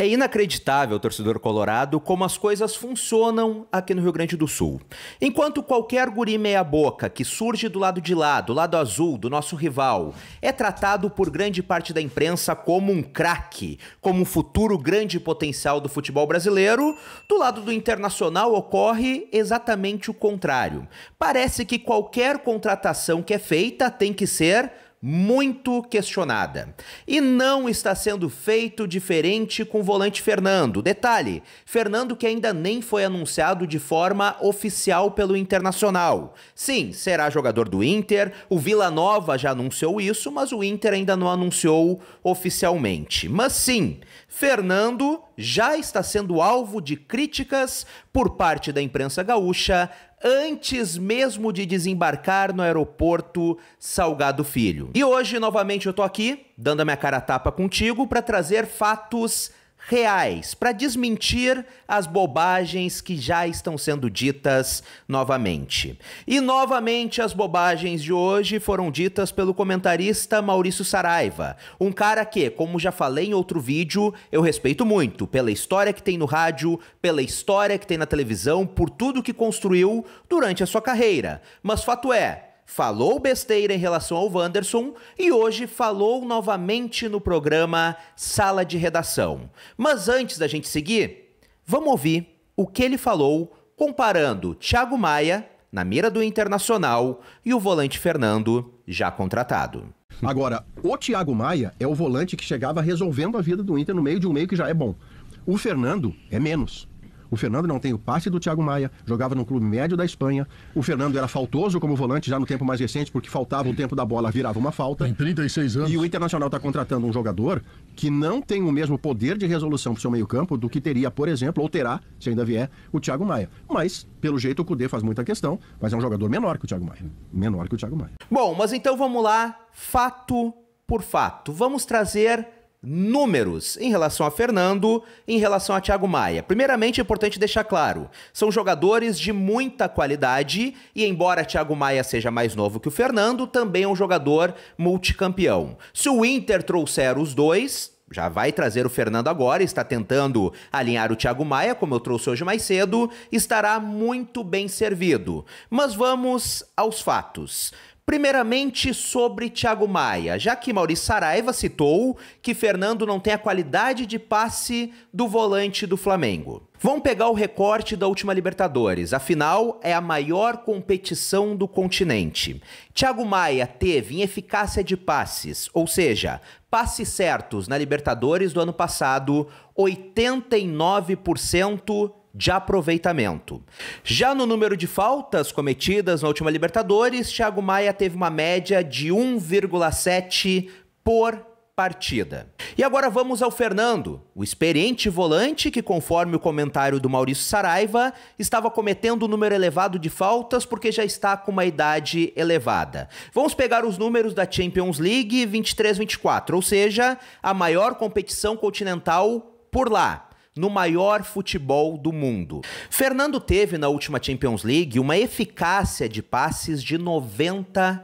É inacreditável, torcedor colorado, como as coisas funcionam aqui no Rio Grande do Sul. Enquanto qualquer guri meia-boca que surge do lado de lá, do lado azul, do nosso rival, é tratado por grande parte da imprensa como um craque, como um futuro grande potencial do futebol brasileiro, do lado do internacional ocorre exatamente o contrário. Parece que qualquer contratação que é feita tem que ser muito questionada. E não está sendo feito diferente com o volante Fernando. Detalhe: Fernando que ainda nem foi anunciado de forma oficial pelo Internacional. Sim, será jogador do Inter, o Vila Nova já anunciou isso, mas o Inter ainda não anunciou oficialmente. Mas sim, Fernando já está sendo alvo de críticas por parte da imprensa gaúcha antes mesmo de desembarcar no aeroporto Salgado Filho. E hoje novamente eu tô aqui dando a minha cara a tapa contigo para trazer fatos reais para desmentir as bobagens que já estão sendo ditas novamente. E novamente as bobagens de hoje foram ditas pelo comentarista Maurício Saraiva, um cara que, como já falei em outro vídeo, eu respeito muito pela história que tem no rádio, pela história que tem na televisão, por tudo que construiu durante a sua carreira. Mas fato é, falou besteira em relação ao Wanderson e hoje falou novamente no programa Sala de Redação. Mas antes da gente seguir, vamos ouvir o que ele falou comparando Thiago Maia na mira do Internacional e o volante Fernando já contratado. Agora, o Thiago Maia é o volante que chegava resolvendo a vida do Inter no meio de um meio que já é bom. O Fernando é menos. O Fernando não tem o passe do Thiago Maia, jogava num clube médio da Espanha. O Fernando era faltoso como volante já no tempo mais recente, porque faltava o tempo da bola, virava uma falta. Tem 36 anos. E o Internacional está contratando um jogador que não tem o mesmo poder de resolução para o seu meio-campo do que teria, por exemplo, ou terá, se ainda vier, o Thiago Maia. Mas, pelo jeito, o Cudê faz muita questão, mas é um jogador menor que o Thiago Maia. Menor que o Thiago Maia. Bom, mas então vamos lá, fato por fato. Vamos trazer números em relação a Fernando, em relação a Thiago Maia. Primeiramente, é importante deixar claro, são jogadores de muita qualidade e embora Thiago Maia seja mais novo que o Fernando, também é um jogador multicampeão. Se o Inter trouxer os dois, já vai trazer o Fernando agora, está tentando alinhar o Thiago Maia, como eu trouxe hoje mais cedo, estará muito bem servido. Mas vamos aos fatos. Primeiramente sobre Thiago Maia, já que Maurício Saraiva citou que Fernando não tem a qualidade de passe do volante do Flamengo. Vamos pegar o recorte da última Libertadores, afinal é a maior competição do continente. Thiago Maia teve em eficácia de passes, ou seja, passes certos na Libertadores do ano passado, 89% de aproveitamento. Já no número de faltas cometidas na última Libertadores, Thiago Maia teve uma média de 1,7 por partida. E agora vamos ao Fernando, o experiente volante que, conforme o comentário do Maurício Saraiva, estava cometendo um número elevado de faltas porque já está com uma idade elevada. Vamos pegar os números da Champions League 23-24, ou seja, a maior competição continental por lá no maior futebol do mundo. Fernando teve na última Champions League uma eficácia de passes de 90%.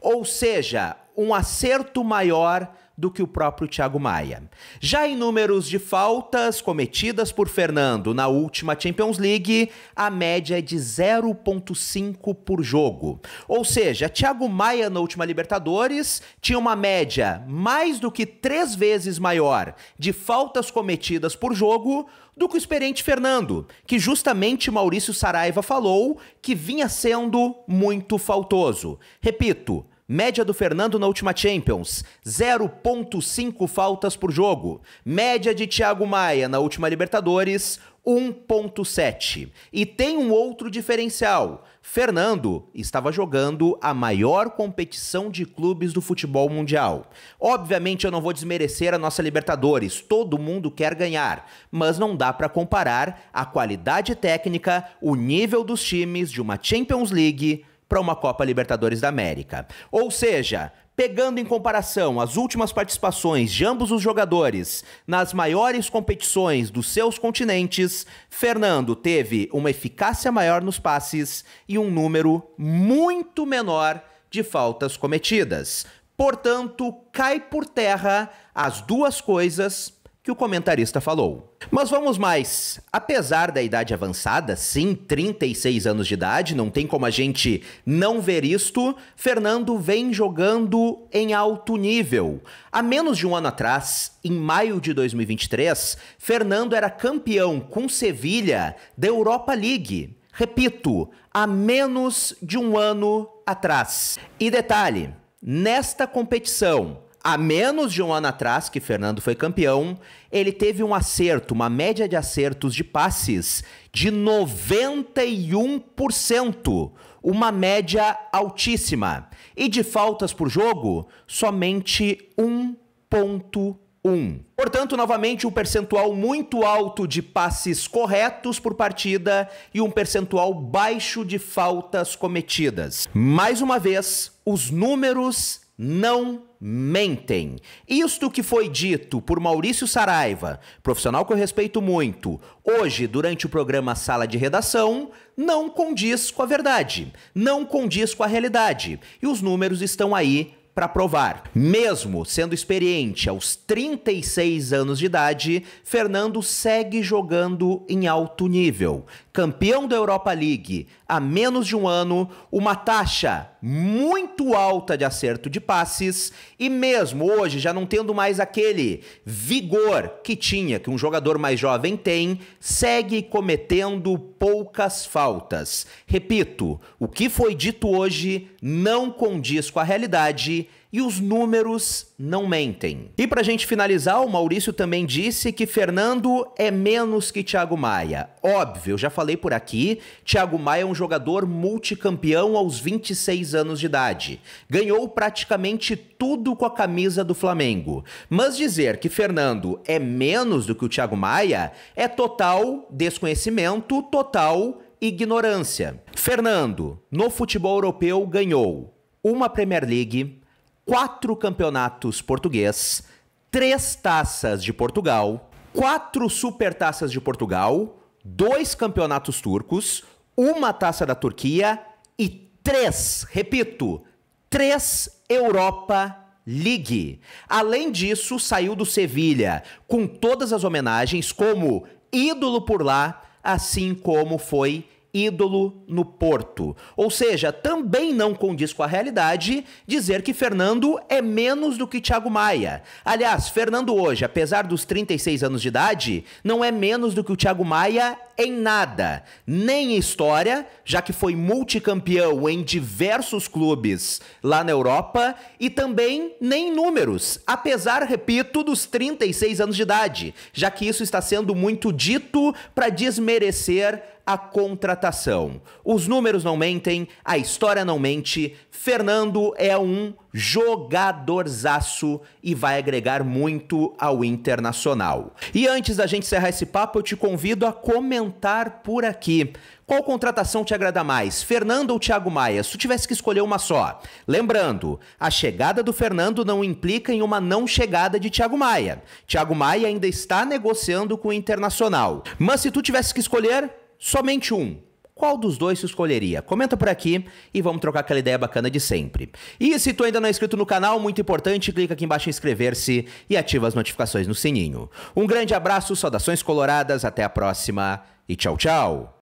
Ou seja, um acerto maior do que o próprio Thiago Maia. Já em números de faltas cometidas por Fernando na última Champions League, a média é de 0.5 por jogo. Ou seja, Thiago Maia na última Libertadores tinha uma média mais do que três vezes maior de faltas cometidas por jogo do que o experiente Fernando, que justamente Maurício Saraiva falou que vinha sendo muito faltoso. Repito, Média do Fernando na última Champions, 0.5 faltas por jogo. Média de Thiago Maia na última Libertadores, 1.7. E tem um outro diferencial. Fernando estava jogando a maior competição de clubes do futebol mundial. Obviamente eu não vou desmerecer a nossa Libertadores, todo mundo quer ganhar, mas não dá para comparar a qualidade técnica, o nível dos times de uma Champions League para uma Copa Libertadores da América. Ou seja, pegando em comparação as últimas participações de ambos os jogadores nas maiores competições dos seus continentes, Fernando teve uma eficácia maior nos passes e um número muito menor de faltas cometidas. Portanto, cai por terra as duas coisas que o comentarista falou. Mas vamos mais. Apesar da idade avançada, sim, 36 anos de idade, não tem como a gente não ver isto, Fernando vem jogando em alto nível. Há menos de um ano atrás, em maio de 2023, Fernando era campeão com Sevilha da Europa League. Repito, há menos de um ano atrás. E detalhe, nesta competição, Há menos de um ano atrás, que Fernando foi campeão, ele teve um acerto, uma média de acertos de passes de 91%, uma média altíssima. E de faltas por jogo, somente 1,1. Portanto, novamente, um percentual muito alto de passes corretos por partida e um percentual baixo de faltas cometidas. Mais uma vez, os números não mentem. Isto que foi dito por Maurício Saraiva, profissional que eu respeito muito, hoje durante o programa Sala de Redação, não condiz com a verdade, não condiz com a realidade. E os números estão aí para provar. Mesmo sendo experiente aos 36 anos de idade, Fernando segue jogando em alto nível. Campeão da Europa League há menos de um ano, uma taxa muito alta de acerto de passes e mesmo hoje já não tendo mais aquele vigor que tinha, que um jogador mais jovem tem, segue cometendo poucas faltas. Repito, o que foi dito hoje não condiz com a realidade e os números não mentem. E para a gente finalizar, o Maurício também disse que Fernando é menos que Thiago Maia. Óbvio, já falei por aqui, Thiago Maia é um jogador multicampeão aos 26 anos de idade. Ganhou praticamente tudo com a camisa do Flamengo. Mas dizer que Fernando é menos do que o Thiago Maia é total desconhecimento, total ignorância. Fernando, no futebol europeu, ganhou uma Premier League, quatro campeonatos português, três taças de Portugal, quatro supertaças de Portugal, dois campeonatos turcos, uma taça da Turquia e três, repito, três Europa League. Além disso, saiu do Sevilha com todas as homenagens como ídolo por lá, assim como foi ídolo no Porto. Ou seja, também não condiz com a realidade dizer que Fernando é menos do que Thiago Maia. Aliás, Fernando hoje, apesar dos 36 anos de idade, não é menos do que o Thiago Maia em nada, nem em história, já que foi multicampeão em diversos clubes lá na Europa e também nem em números, apesar, repito, dos 36 anos de idade, já que isso está sendo muito dito para desmerecer a contratação. Os números não mentem, a história não mente. Fernando é um jogadorzaço e vai agregar muito ao Internacional. E antes da gente encerrar esse papo, eu te convido a comentar por aqui. Qual contratação te agrada mais, Fernando ou Thiago Maia? Se tu tivesse que escolher uma só. Lembrando, a chegada do Fernando não implica em uma não chegada de Thiago Maia. Thiago Maia ainda está negociando com o Internacional. Mas se tu tivesse que escolher, somente um. Qual dos dois você escolheria? Comenta por aqui e vamos trocar aquela ideia bacana de sempre. E se tu ainda não é inscrito no canal, muito importante, clica aqui embaixo em inscrever-se e ativa as notificações no sininho. Um grande abraço, saudações coloradas, até a próxima e tchau, tchau!